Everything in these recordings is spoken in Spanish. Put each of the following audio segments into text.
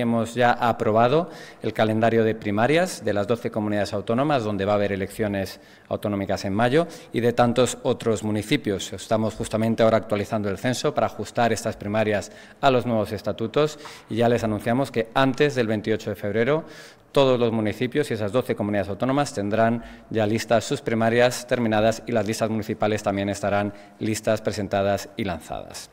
Hemos ya aprobado el calendario de primarias de las 12 comunidades autónomas, donde va a haber elecciones autonómicas en mayo, y de tantos otros municipios. Estamos justamente ahora actualizando el censo para ajustar estas primarias a los nuevos estatutos y ya les anunciamos que antes del 28 de febrero todos los municipios y esas 12 comunidades autónomas tendrán ya listas sus primarias terminadas y las listas municipales también estarán listas presentadas y lanzadas.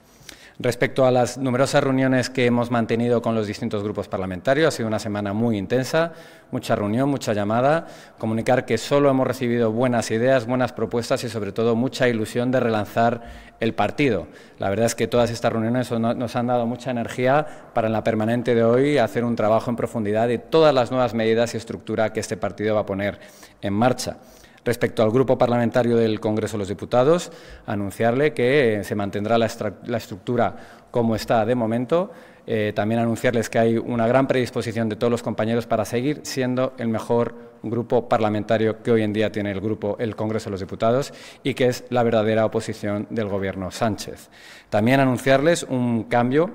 Respecto a las numerosas reuniones que hemos mantenido con los distintos grupos parlamentarios, ha sido una semana muy intensa, mucha reunión, mucha llamada, comunicar que solo hemos recibido buenas ideas, buenas propuestas y sobre todo mucha ilusión de relanzar el partido. La verdad es que todas estas reuniones nos han dado mucha energía para en la permanente de hoy hacer un trabajo en profundidad de todas las nuevas medidas y estructura que este partido va a poner en marcha. Respecto al grupo parlamentario del Congreso de los Diputados, anunciarle que eh, se mantendrá la, estructura como está de momento. Eh, también anunciarles que hay una gran predisposición de todos los compañeros para seguir siendo el mejor grupo parlamentario que hoy en día tiene el grupo el Congreso de los Diputados y que es la verdadera oposición del Gobierno Sánchez. También anunciarles un cambio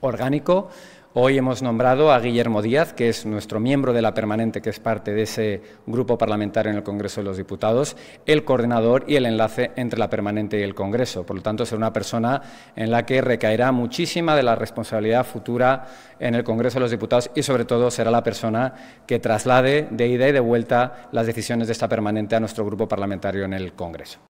orgánico Hoy hemos nombrado a Guillermo Díaz, que es nuestro miembro de la permanente, que es parte de ese grupo parlamentario en el Congreso de los Diputados, el coordinador y el enlace entre la permanente y el Congreso. Por lo tanto, será una persona en la que recaerá muchísima de la responsabilidad futura en el Congreso de los Diputados y, sobre todo, será la persona que traslade de ida y de vuelta las decisiones de esta permanente a nuestro grupo parlamentario en el Congreso.